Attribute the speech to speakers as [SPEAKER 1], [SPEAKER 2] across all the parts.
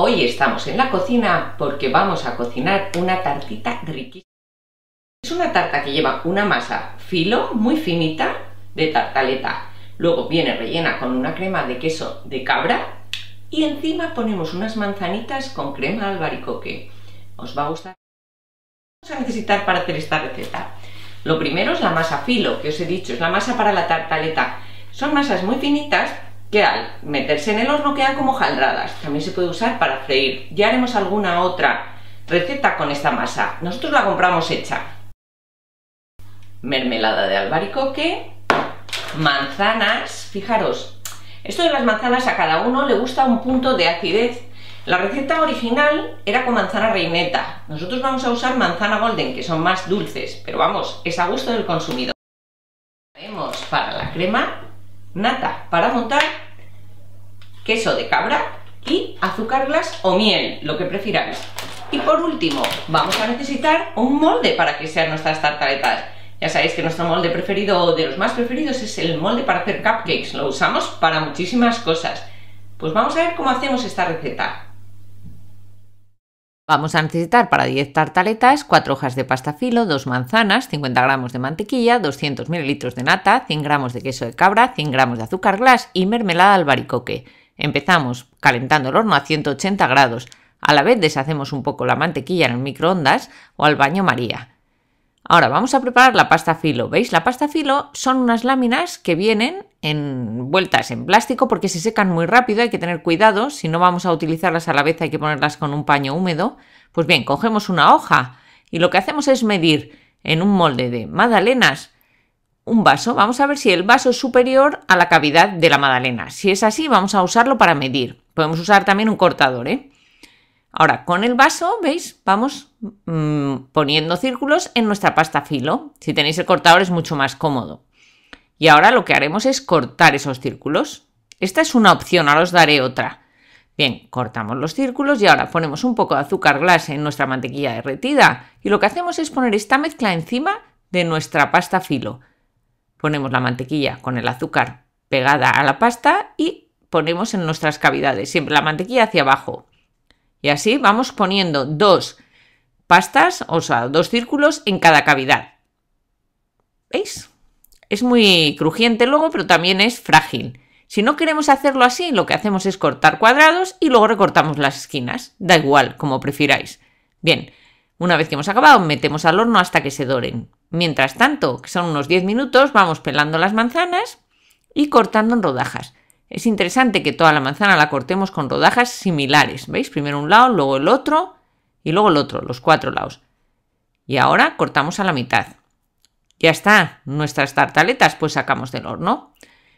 [SPEAKER 1] Hoy estamos en la cocina porque vamos a cocinar una tartita riquísima. Es una tarta que lleva una masa filo muy finita de tartaleta. Luego viene rellena con una crema de queso de cabra y encima ponemos unas manzanitas con crema albaricoque. Os va a gustar. Vamos a necesitar para hacer esta receta. Lo primero es la masa filo, que os he dicho, es la masa para la tartaleta. Son masas muy finitas que al Meterse en el horno quedan como jaldradas. También se puede usar para freír. Ya haremos alguna otra receta con esta masa. Nosotros la compramos hecha. Mermelada de albaricoque, manzanas, fijaros, esto de las manzanas a cada uno le gusta un punto de acidez. La receta original era con manzana reineta. Nosotros vamos a usar manzana golden, que son más dulces, pero vamos, es a gusto del consumidor. Para la crema nata para montar, queso de cabra y azúcar glas o miel, lo que prefiráis. Y por último, vamos a necesitar un molde para que sean nuestras tartaletas. Ya sabéis que nuestro molde preferido, o de los más preferidos, es el molde para hacer cupcakes. Lo usamos para muchísimas cosas. Pues vamos a ver cómo hacemos esta receta. Vamos a necesitar para 10 tartaletas 4 hojas de pasta filo, 2 manzanas, 50 gramos de mantequilla, 200 ml de nata, 100 gramos de queso de cabra, 100 gramos de azúcar glass y mermelada albaricoque. Empezamos calentando el horno a 180 grados. A la vez deshacemos un poco la mantequilla en el microondas o al baño María. Ahora vamos a preparar la pasta filo. ¿Veis? La pasta filo son unas láminas que vienen envueltas en plástico porque se secan muy rápido, hay que tener cuidado, si no vamos a utilizarlas a la vez hay que ponerlas con un paño húmedo. Pues bien, cogemos una hoja y lo que hacemos es medir en un molde de magdalenas un vaso. Vamos a ver si el vaso es superior a la cavidad de la magdalena. Si es así, vamos a usarlo para medir. Podemos usar también un cortador, ¿eh? Ahora, con el vaso, ¿veis? Vamos mm, poniendo círculos en nuestra pasta filo. Si tenéis el cortador es mucho más cómodo. Y ahora lo que haremos es cortar esos círculos. Esta es una opción, ahora os daré otra. Bien, cortamos los círculos y ahora ponemos un poco de azúcar glas en nuestra mantequilla derretida y lo que hacemos es poner esta mezcla encima de nuestra pasta filo. Ponemos la mantequilla con el azúcar pegada a la pasta y ponemos en nuestras cavidades, siempre la mantequilla hacia abajo. Y así vamos poniendo dos pastas, o sea, dos círculos en cada cavidad. ¿Veis? Es muy crujiente luego, pero también es frágil. Si no queremos hacerlo así, lo que hacemos es cortar cuadrados y luego recortamos las esquinas. Da igual, como prefiráis. Bien, una vez que hemos acabado, metemos al horno hasta que se doren. Mientras tanto, que son unos 10 minutos, vamos pelando las manzanas y cortando en rodajas. Es interesante que toda la manzana la cortemos con rodajas similares. ¿Veis? Primero un lado, luego el otro y luego el otro, los cuatro lados. Y ahora cortamos a la mitad. Ya está, nuestras tartaletas pues sacamos del horno.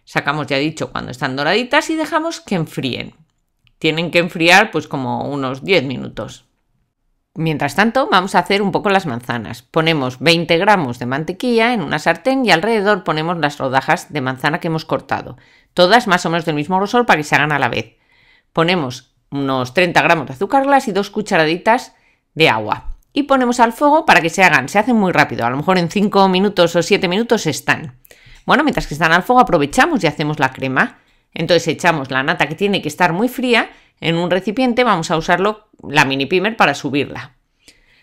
[SPEAKER 1] Sacamos, ya dicho, cuando están doraditas y dejamos que enfríen. Tienen que enfriar pues como unos 10 minutos. Mientras tanto, vamos a hacer un poco las manzanas. Ponemos 20 gramos de mantequilla en una sartén y alrededor ponemos las rodajas de manzana que hemos cortado, todas más o menos del mismo grosor para que se hagan a la vez. Ponemos unos 30 gramos de azúcar glas y dos cucharaditas de agua. Y ponemos al fuego para que se hagan, se hacen muy rápido, a lo mejor en 5 minutos o 7 minutos están. Bueno, mientras que están al fuego aprovechamos y hacemos la crema. Entonces echamos la nata que tiene que estar muy fría en un recipiente, vamos a usarlo la mini pimer para subirla.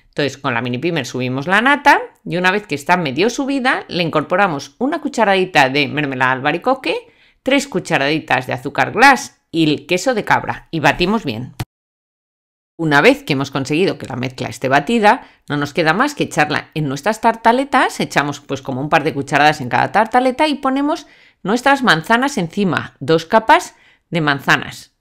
[SPEAKER 1] Entonces con la mini pimer subimos la nata y una vez que está medio subida le incorporamos una cucharadita de mermelada albaricoque, tres cucharaditas de azúcar glass y el queso de cabra y batimos bien. Una vez que hemos conseguido que la mezcla esté batida, no nos queda más que echarla en nuestras tartaletas, echamos pues como un par de cucharadas en cada tartaleta y ponemos nuestras manzanas encima, dos capas de manzanas.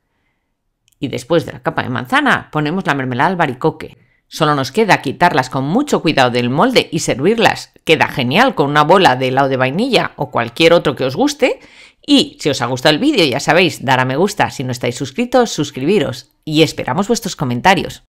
[SPEAKER 1] Y después de la capa de manzana ponemos la mermelada al baricoque. Solo nos queda quitarlas con mucho cuidado del molde y servirlas. Queda genial con una bola de helado de vainilla o cualquier otro que os guste. Y si os ha gustado el vídeo, ya sabéis, dar a me gusta. Si no estáis suscritos, suscribiros. Y esperamos vuestros comentarios.